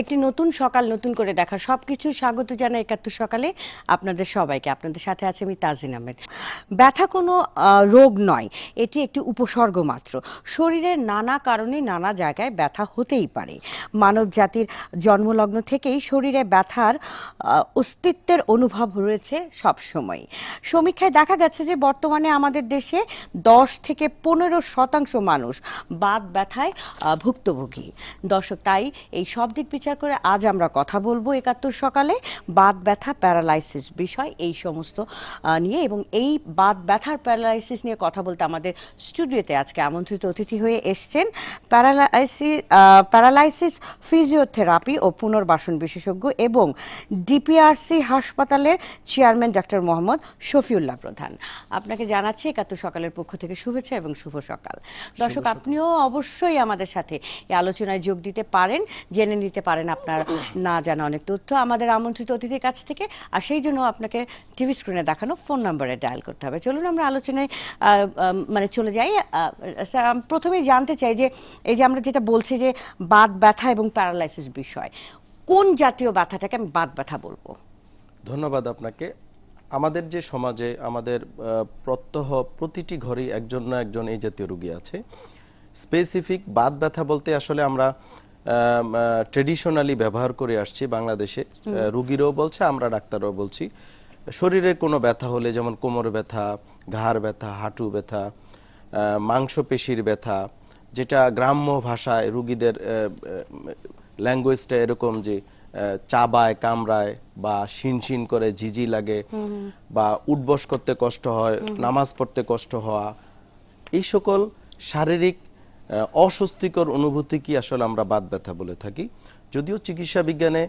একটি নতুন সকাল নতুন করে দেখা সব কিছু স্বাগত জানাই একাত্তর সকালে আপনাদের সবাইকে আপনাদের সাথে আছে আমি তাজিন আহমেদ ব্যথা কোনো রোগ নয় এটি একটি উপসর্গ মাত্র শরীরের নানা কারণে নানা জায়গায় ব্যথা হতেই পারে মানব জাতির জন্মলগ্ন থেকেই শরীরে ব্যথার অস্তিত্বের অনুভব রয়েছে সবসময় সমীক্ষায় দেখা গেছে যে বর্তমানে আমাদের দেশে দশ থেকে পনেরো শতাংশ মানুষ বাত ব্যথায় ভুক্তভোগী দর্শক তাই এই সব দিক বিচার করে আজ আমরা কথা বলবো একাত্তর সকালে বাত ব্যথা প্যারালাইসিস বিষয় এই সমস্ত নিয়ে এবং এই বাত ব্যথার প্যারালাইসিস নিয়ে কথা বলতে আমাদের স্টুডিওতে আজকে আমন্ত্রিত অতিথি হয়ে এসছেন প্যারালাইসিস প্যারালাইসিস ফিজিওথেরাপি ও পুনর্বাসন বিশেষজ্ঞ এবং ডিপিআরসি হাসপাতালের চেয়ারম্যান ডক্টর মোহাম্মদ শফিউল্লাহ প্রধান আপনাকে জানাচ্ছি একাত্তর সকালের পক্ষ থেকে শুভেচ্ছা এবং শুভ সকাল দর্শক আপনিও অবশ্যই আমাদের সাথে এই আলোচনায় যোগ দিতে পারেন জেনে নিতে পারেন পারেন আপনার না জানা অনেক তথ্য আমাদের আমন্ত্রিত অতিথির কাছ থেকে আর সেই জন্য আপনাকে টিভি স্ক্রিনে দেখানো ফোন নাম্বারে ডায়াল করতে হবে চলুন আমরা আলোচনায় মানে চলে যাই প্রথমে আচ্ছা, প্রথমেই জানতে চাই যে এই যে আমরা যেটা বলছি যে বাত ব্যথা এবং প্যারালাইসিস বিষয় কোন জাতীয় ব্যথাটাকে আমি বাত ব্যথা বলবো ধন্যবাদ আপনাকে আমাদের যে সমাজে আমাদের প্রত্যহ প্রতিটি ঘরেই একজন না একজন এই জাতীয় রুগী আছে স্পেসিফিক বাত ব্যথা বলতে আসলে আমরা ট্রেডিশনালি ব্যবহার করে আসছি বাংলাদেশে রুগীরাও বলছে আমরা ডাক্তারও বলছি শরীরে কোনো ব্যথা হলে যেমন কোমর ব্যথা ঘাড় ব্যথা হাঁটু ব্যথা মাংসপেশির ব্যথা যেটা গ্রাম্য ভাষায় রুগীদের ল্যাঙ্গুয়েজটা এরকম যে চাবায় কামড়ায় বা শিনশিন করে ঝিঝি লাগে বা উঠবস করতে কষ্ট হয় নামাজ পড়তে কষ্ট হওয়া এই সকল শারীরিক অস্বস্তিকর অনুভূতি কি আসলে আমরা বাত ব্যথা বলে থাকি যদিও চিকিৎসা বিজ্ঞানে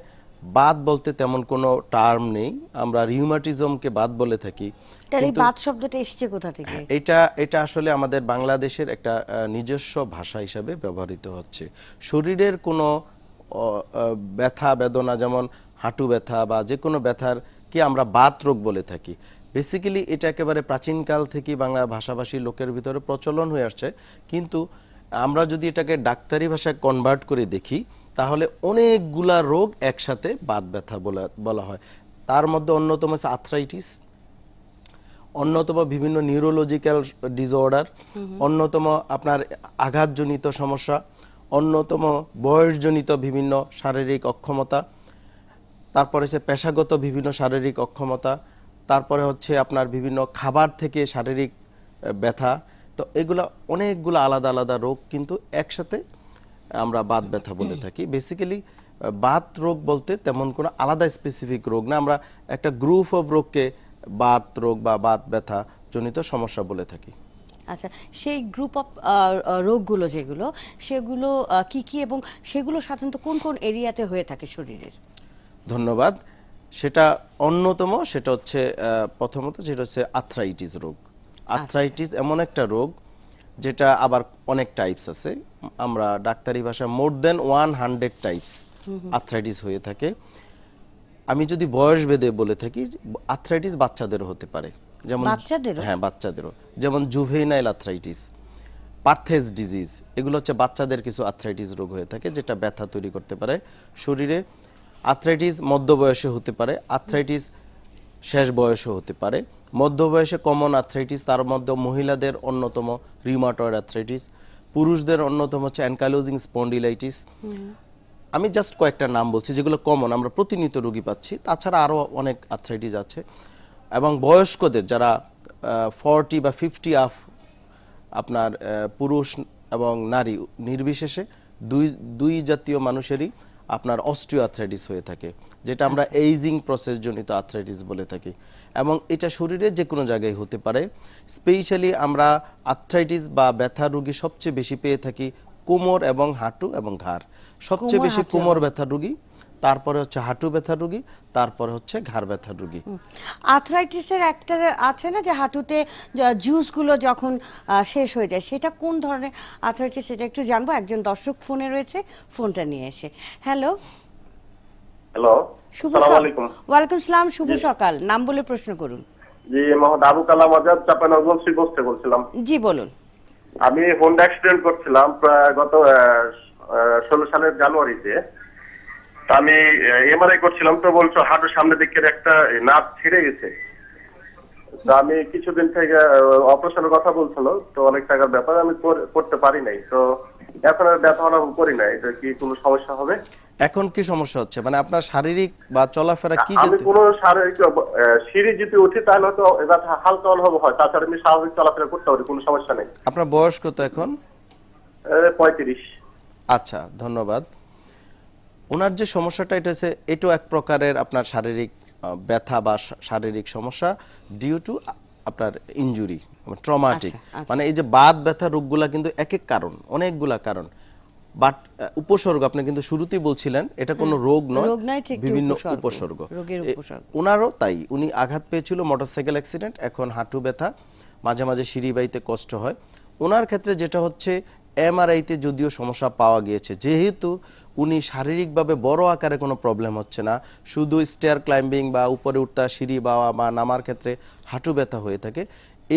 বাত বলতে তেমন কোনো টার্ম নেই আমরা রিউমাটিজমকে বাত বলে থাকি তাহলে বাত শব্দটি এসেছে কোথা থেকে হ্যাঁ, এটা এটা আসলে আমাদের বাংলাদেশের একটা নিজস্ব ভাষা হিসাবে ব্যবহৃত হচ্ছে শরীরের কোনো ব্যথা বেদনা যেমন হাঁটু ব্যথা বা যে কোনো ব্যথার কি আমরা বাত রোগ বলে থাকি বেসিক্যালি এটা একেবারে প্রাচীনকাল থেকেই বাংলা ভাষাভাষী লোকের ভিতরে প্রচলন হয়ে আসছে কিন্তু আমরা যদি এটাকে ডাক্তারি ভাষায় কনভার্ট করে দেখি তাহলে অনেকগুলা রোগ একসাথে বাত ব্যথা বলা হয় তার মধ্যে অন্যতম আছে আর্থ্রাইটিস অন্যতম বিভিন্ন নিউরোলজিক্যাল ডিসঅর্ডার অন্যতম আপনার আঘাতজনিত সমস্যা অন্যতম বয়সজনিত বিভিন্ন শারীরিক অক্ষমতা তারপরে হচ্ছে পেশাগত বিভিন্ন শারীরিক অক্ষমতা তারপরে হচ্ছে আপনার বিভিন্ন খাবার থেকে শারীরিক ব্যথা তো এগুলা অনেকগুলো আলাদা আলাদা রোগ কিন্তু একসাথে আমরা বাত ব্যথা বলে থাকি বেসিক্যালি বাত রোগ বলতে তেমন কোনো আলাদা স্পেসিফিক রোগ না আমরা একটা গ্রুপ অফ রোগকে বাত রোগ বা বাত ব্যথা জনিত সমস্যা বলে থাকি আচ্ছা সেই গ্রুপ অফ রোগগুলো যেগুলো সেগুলো কি কি এবং সেগুলো সাধারণত কোন কোন এরিয়াতে হয়ে থাকে শরীরের ধন্যবাদ সেটা অন্যতম সেটা হচ্ছে প্রথমত যেটা হচ্ছে আর্থ্রাইটিস রোগ আর্থ্রাইটিস এমন একটা রোগ যেটা আবার অনেক টাইপস আছে আমরা ডাক্তারি ভাষায় more than one hundred types arthritis হয়ে থাকে আমি যদি বয়স ভেদে বলে থাকি আর্থ্রাইটিস বাচ্চাদেরও হতে পারে যেমন হ্যাঁ বাচ্চাদেরও যেমন জুভেনাইল আর্থ্রাইটিস পার্থেস ডিজিজ এগুলো হচ্ছে বাচ্চাদের কিছু আর্থ্রাইটিস রোগ হয়ে থাকে যেটা ব্যথা তৈরি করতে পারে শরীরে আর্থ্রাইটিস মধ্য বয়সে হতে পারে আর্থ্রাইটিস শেষ বয়সে হতে পারে মধ্যবয়সে কমন আর্থ্রাইটিস তার মধ্যে মহিলাদের অন্যতম রিউমাটয়েড অ্যাথ্রাইটিস পুরুষদের অন্যতম হচ্ছে অ্যানকালোজিং স্পন্ডিলাইটিস আমি জাস্ট কয়েকটা নাম বলছি যেগুলো কমন আমরা প্রতিনিয়ত রোগী পাচ্ছি তাছাড়া আরও অনেক অ্যাথ্রাইটিস আছে এবং বয়স্কদের যারা ফর্টি বা ফিফটি আফ আপনার পুরুষ এবং নারী নির্বিশেষে দুই দুই জাতীয় মানুষেরই আপনার অস্ট্রিও আর্থ্রাইটিস হয়ে থাকে যেটা আমরা এইজিং প্রসেসজনিত আর্থ্রাইটিস বলে থাকি এবং এটা শরীরের যে কোনো জায়গায় হতে পারে স্পেশালি আমরা আর্থ্রাইটিস বা ব্যথা রোগী সবচেয়ে বেশি পেয়ে থাকি কোমর এবং হাঁটু এবং ঘাড় সবচেয়ে বেশি কোমর ব্যথা রোগী তারপরে হচ্ছে হাঁটু ব্যথা রোগী তারপরে হচ্ছে ঘাড় ব্যথা রোগী আর্থ্রাইটিসের একটা আছে না যে হাঁটুতে জুসগুলো যখন শেষ হয়ে যায় সেটা কোন ধরনের আর্থ্রাইটিস সেটা একটু জানবো একজন দর্শক ফোনে রয়েছে ফোনটা নিয়ে এসে হ্যালো হ্যালো ওয়ালাইকুম সালাম শুভ সকাল নাম বলে প্রশ্ন করুন জি আবু কালাম আজাদ চাপানগর বলছিলাম জি বলুন আমি হোন্ডা অ্যাক্সিডেন্ট করছিলাম গত ষোলো সালের জানুয়ারিতে আমি এমআরআই করছিলাম তো বলছো হাটের সামনে দিকের একটা নাপ ছিঁড়ে গেছে তো আমি কিছুদিন থেকে অপারেশনের কথা বলছিল তো অনেক টাকার ব্যাপার আমি করতে পারি নাই তো এখন আর ব্যথা করি নাই তো কি কোনো সমস্যা হবে এখন কি সমস্যা হচ্ছে মানে আপনার শারীরিক বা চলাফেরা কি আমি কোনো শারীরিক সিঁড়ি যদি উঠি তাহলে তো ব্যথা হালকা অনুভব হয় তাছাড়া আমি স্বাভাবিক চলাফেরা করতে পারি কোনো সমস্যা নেই আপনার বয়স কত এখন পঁয়ত্রিশ আচ্ছা ধন্যবাদ ওনার যে সমস্যাটা এটা হচ্ছে এটাও এক প্রকারের আপনার শারীরিক ব্যথা বা শারীরিক সমস্যা ডিউ টু আপনার ইঞ্জুরি ট্রমাটিক মানে, আচ্ছা, আচ্ছা। মানে এই যে বাদ ব্যথা রোগগুলা কিন্তু এক এক কারণ অনেকগুলা কারণ বাট উপসর্গ আপনি কিন্তু শুরুতেই বলছিলেন এটা কোনো রোগ নয় বিভিন্ন উপসর্গ ওনারও তাই উনি আঘাত পেয়েছিল মোটরসাইকেল অ্যাক্সিডেন্ট এখন হাঁটু ব্যথা মাঝে মাঝে সিঁড়ি বাইতে কষ্ট হয় ওনার ক্ষেত্রে যেটা হচ্ছে এমআরআইতে যদিও সমস্যা পাওয়া গিয়েছে যেহেতু উনি শারীরিকভাবে বড় আকারে কোনো প্রবলেম হচ্ছে না শুধু স্টেয়ার ক্লাইম্বিং বা উপরে উঠতা সিঁড়ি বাওয়া বা নামার ক্ষেত্রে হাঁটু ব্যথা হয়ে থাকে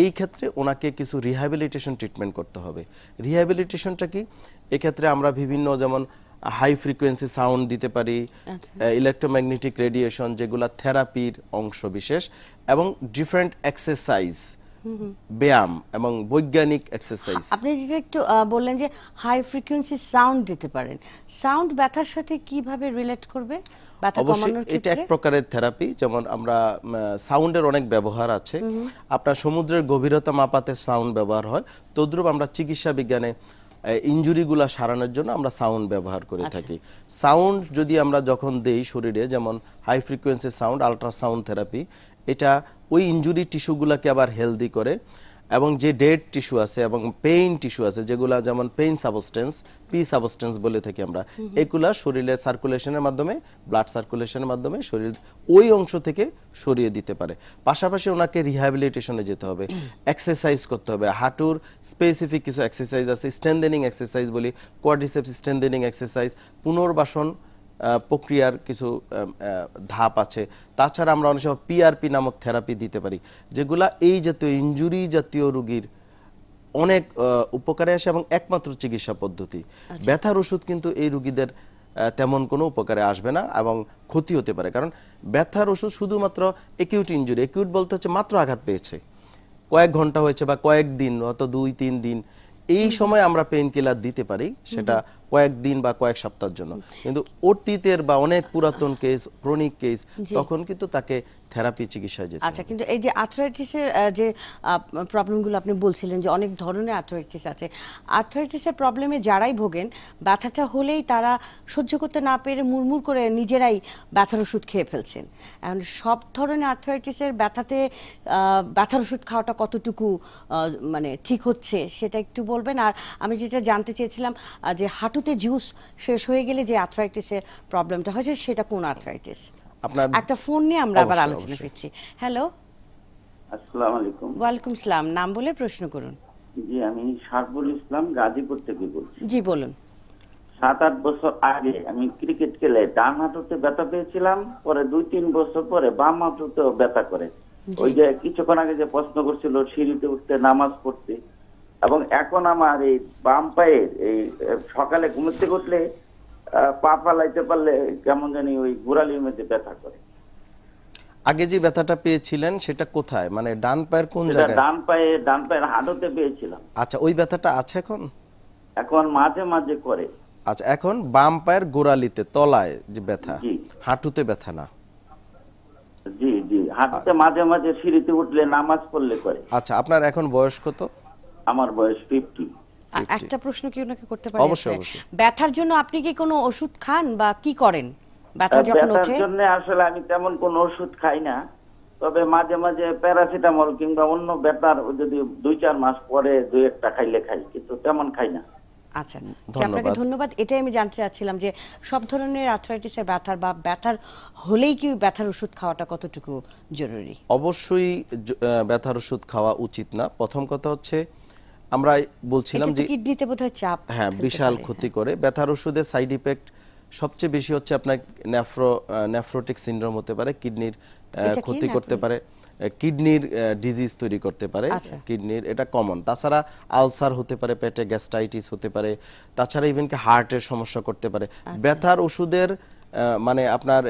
এই ক্ষেত্রে ওনাকে কিছু রিহ্যাবিলিটেশন ট্রিটমেন্ট করতে হবে রিহ্যাবিলিটেশনটা কি এক্ষেত্রে আমরা বিভিন্ন যেমন হাই ফ্রিকোয়েন্সি সাউন্ড দিতে পারি ইলেকট্রোম্যাগনেটিক রেডিয়েশন যেগুলো থেরাপির অংশ বিশেষ এবং ডিফারেন্ট এক্সারসাইজ ব্যায়াম এবং বৈজ্ঞানিক এক্সারসাইজ আপনি যেটা একটু বললেন যে হাই ফ্রিকোয়েন্সি সাউন্ড দিতে পারেন সাউন্ড ব্যথার সাথে কিভাবে রিলেট করবে অবশ্যই এটা এক প্রকারের থেরাপি যেমন আমরা সাউন্ডের অনেক ব্যবহার আছে আপনার সমুদ্রের গভীরতা মাপাতে সাউন্ড ব্যবহার হয় তদ্রূপ আমরা চিকিৎসা বিজ্ঞানে ইঞ্জুরিগুলো সারানোর জন্য আমরা সাউন্ড ব্যবহার করে আচ্ছা। থাকি সাউন্ড যদি আমরা যখন দেই শরীরে যেমন high frequency sound ultrasound therapy এটা ওই ইঞ্জুরি টিস্যুগুলোকে আবার হেলদি করে এবং যে ডেড টিস্যু আছে এবং পেইন টিস্যু আছে যেগুলো যেমন পেইন সাবস্টেন্স পি সাবস্টেন্স বলে থাকি আমরা এগুলা শরীরের সার্কুলেশনের মাধ্যমে ব্লাড সার্কুলেশনের মাধ্যমে শরীর ওই অংশ থেকে সরিয়ে দিতে পারে পাশাপাশি ওনাকে রিহ্যাবিলিটেশনে যেতে হবে এক্সারসাইজ করতে হবে হাঁটুর স্পেসিফিক কিছু এক্সারসাইজ আছে স্ট্যান্ডেনিং এক্সারসাইজ বলি কোয়াডিসেপ স্ট্যান্ডেনিং এক্সারসাইজ পুনর্বাসন প্রক্রিয়ার কিছু ধাপ আছে তাছাড়া আমরা অনেক সময় পিআরপি নামক থেরাপি দিতে পারি যেগুলা এই জাতীয় ইঞ্জুরি জাতীয় রুগীর অনেক উপকারে আসে এবং একমাত্র চিকিৎসা পদ্ধতি আচ্ছা। ব্যথার ওষুধ কিন্তু এই রুগীদের তেমন কোনো উপকারে আসবে না এবং ক্ষতি হতে পারে কারণ ব্যথার ওষুধ শুধুমাত্র একিউট ইঞ্জুরি একিউট বলতে হচ্ছে মাত্র আঘাত পেয়েছে কয়েক ঘন্টা হয়েছে বা কয়েক দিন অত দুই তিন দিন এই সময় আমরা পেইন কিলার দিতে পারি সেটা কয়েকদিন বা কয়েক সপ্তাহের জন্য কিন্তু অতীতের বা অনেক পুরাতন কেস ক্রনিক কেস তখন কিন্তু তাকে থেরাপি চিকিৎসা যেতে আচ্ছা কিন্তু এই যে আর্থ্রাইটিসের যে প্রবলেমগুলো আপনি বলছিলেন যে অনেক ধরনের আর্থ্রাইটিস আছে আর্থ্রাইটিসের প্রবলেমে যারাই ভোগেন ব্যথাটা হলেই তারা সহ্য করতে না পেরে মুরমুর করে নিজেরাই ব্যথার ওষুধ খেয়ে ফেলছেন এখন সব ধরনের আর্থ্রাইটিসের ব্যথাতে ব্যথার ওষুধ খাওয়াটা কতটুকু মানে ঠিক হচ্ছে সেটা একটু বলবেন আর আমি যেটা জানতে চেয়েছিলাম যে হাঁটুতে জুস শেষ হয়ে গেলে যে আর্থ্রাইটিসের প্রবলেমটা হয়েছে সেটা কোন আর্থ্রাইটিস আপনার একটা ফোন নিয়ে আমরা আবার আলোচনা করছি হ্যালো আসসালামু আলাইকুম ওয়া আলাইকুম সালাম নাম বলে প্রশ্ন করুন জি আমি সারবুল ইসলাম গাজীপুর থেকে বলছি জি বলুন সাত আট বছর আগে আমি ক্রিকেট খেলে ডান হাঁটুতে ব্যথা পেয়েছিলাম পরে দুই তিন বছর পরে বাম হাঁটুতেও ব্যথা করে ওই যে কিছুক্ষণ আগে যে প্রশ্ন করছিল সিঁড়িতে উঠতে নামাজ পড়তে এবং এখন আমার এই বাম পায়ে এই সকালে ঘুমোতে উঠলে পা পালাইতে পারলে কেমন জানি ওই গোড়ালির মধ্যে ব্যথা করে আগে যে ব্যথাটা পেয়েছিলেন সেটা কোথায় মানে ডান পায়ের কোন জায়গায় ডান পায়ে ডান পায়ের হাঁটুতে পেয়েছিলাম আচ্ছা ওই ব্যথাটা আছে এখন এখন মাঝে মাঝে করে আচ্ছা এখন বাম পায়ের গোড়ালিতে তলায় যে ব্যথা হাঁটুতে ব্যথা না জি জি হাঁটুতে মাঝে মাঝে সিঁড়িতে উঠলে নামাজ পড়লে করে আচ্ছা আপনার এখন বয়স কত আমার বয়স ফিফটি একটা প্রশ্ন কি ওনাকে করতে পারি হ্যাঁ। অবশ্যই ব্যথার জন্য আপনি কি কোনো ওষুধ খান বা কি করেন ব্যথা যখন ওঠে জন্য আসলে আমি তেমন কোনো ওষুধ খাই না তবে মাঝে মাঝে প্যারাসিটামল কিংবা অন্য ব্যথার যদি দুই চার মাস পরে দুই একটা খাইলে খাই কিন্তু তেমন খাই না আচ্ছা আপনাকে ধন্যবাদ এটাই আমি জানতে চাচ্ছিলাম যে সব ধরনের আর্থ্রাইটিসের ব্যথার বা ব্যথার হলেই কি ব্যথার ওষুধ খাওয়াটা কতটুকু জরুরি অবশ্যই ব্যথার ওষুধ খাওয়া উচিত না প্রথম কথা হচ্ছে আমরা বলছিলাম যে কিডনিতে বোধহয় চাপ হ্যাঁ বিশাল হ্যাঁ। ক্ষতি করে ব্যথার ওষুধের সাইড ইফেক্ট সবচেয়ে বেশি হচ্ছে আপনার ন্যাফ্রো ন্যাফ্রোটিক সিনড্রোম হতে পারে কিডনির ক্ষতি করতে পারে কিডনির ডিজিজ তৈরি করতে পারে আচ্ছা। কিডনির এটা কমন তাছাড়া আলসার হতে পারে পেটে গ্যাস্ট্রাইটিস হতে পারে তাছাড়া ইভেন কি হার্টের সমস্যা করতে পারে আচ্ছা। ব্যথার ওষুধের মানে আপনার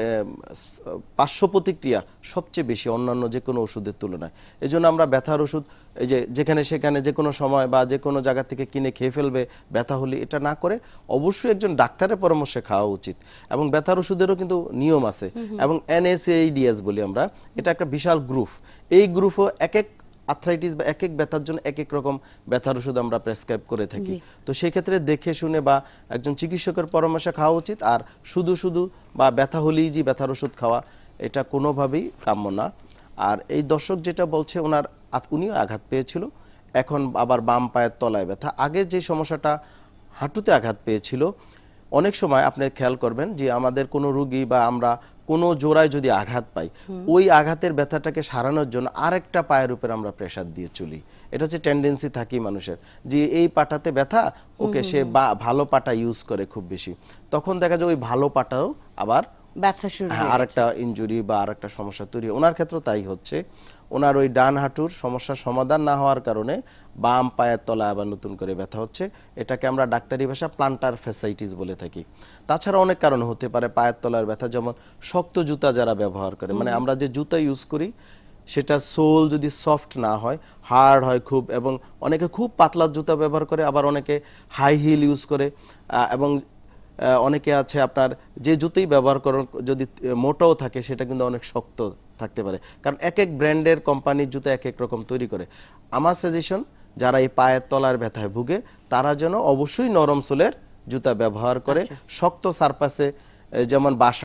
পার্শ্ব প্রতিক্রিয়া সবচেয়ে বেশি অন্যান্য যে কোনো ওষুধের তুলনায় এই জন্য আমরা ব্যথার ওষুধ এই যে যেখানে সেখানে যে কোনো সময় বা যে কোনো জায়গা থেকে কিনে খেয়ে ফেলবে ব্যথা হলে এটা না করে অবশ্যই একজন ডাক্তারের পরামর্শে খাওয়া উচিত এবং ব্যথার ওষুধেরও কিন্তু নিয়ম আছে এবং এনএসএইডিএস বলি আমরা এটা একটা বিশাল গ্রুপ এই গ্রুপও এক এক আর্থ্রাইটিস বা এক এক ব্যথার জন্য এক এক রকম ব্যথার ওষুধ আমরা প্রেসক্রাইব করে থাকি তো সেক্ষেত্রে দেখে শুনে বা একজন চিকিৎসকের পরামর্শ খাওয়া উচিত আর শুধু শুধু বা ব্যথা হলেই যে ব্যথার ওষুধ খাওয়া এটা কোনোভাবেই কাম্য না আর এই দর্শক যেটা বলছে ওনার উনিও আঘাত পেয়েছিল এখন আবার বাম পায়ের তলায় ব্যথা আগে যে সমস্যাটা হাঁটুতে আঘাত পেয়েছিল অনেক সময় আপনি খেয়াল করবেন যে আমাদের কোনো রুগী বা আমরা কোনো জোড়ায় যদি আঘাত পাই ওই আঘাতের ব্যথাটাকে সারানোর জন্য আরেকটা পায়ের উপর আমরা প্রেশার দিয়ে চলি এটা হচ্ছে টেন্ডেন্সি থাকি মানুষের যে এই পাটাতে ব্যথা ওকে সে ভালো পাটা ইউজ করে খুব বেশি তখন দেখা যায় ওই ভালো পাটাও আবার ব্যথা শুরু আর একটা ইনজুরি বা আর একটা সমস্যা তৈরি ওনার ক্ষেত্রে তাই হচ্ছে ওনার ওই ডান হাঁটুর সমস্যা সমাধান না হওয়ার কারণে বাম পায়ের তলা আবার নতুন করে ব্যথা হচ্ছে এটাকে আমরা ডাক্তারি ভাষা প্লান্টার ফেসাইটিস বলে থাকি তাছাড়া অনেক কারণ হতে পারে পায়ের তলার ব্যথা যেমন শক্ত জুতা যারা ব্যবহার করে মানে আমরা যে জুতা ইউজ করি সেটা সোল যদি সফট না হয় হার্ড হয় খুব এবং অনেকে খুব পাতলা জুতা ব্যবহার করে আবার অনেকে হাই হিল ইউজ করে এবং অনেকে আছে আপনার যে জুতোই ব্যবহার করুন যদি মোটাও থাকে সেটা কিন্তু অনেক শক্ত থাকতে পারে কারণ এক এক ব্র্যান্ডের কোম্পানির জুতো এক এক রকম তৈরি করে আমার সাজেশন যারা এই পায়ের তলার ব্যথায় ভুগে তারা যেন অবশ্যই নরম সোলের জুতা ব্যবহার করে আচ্ছা। শক্ত সারপাসে যেমন বাসা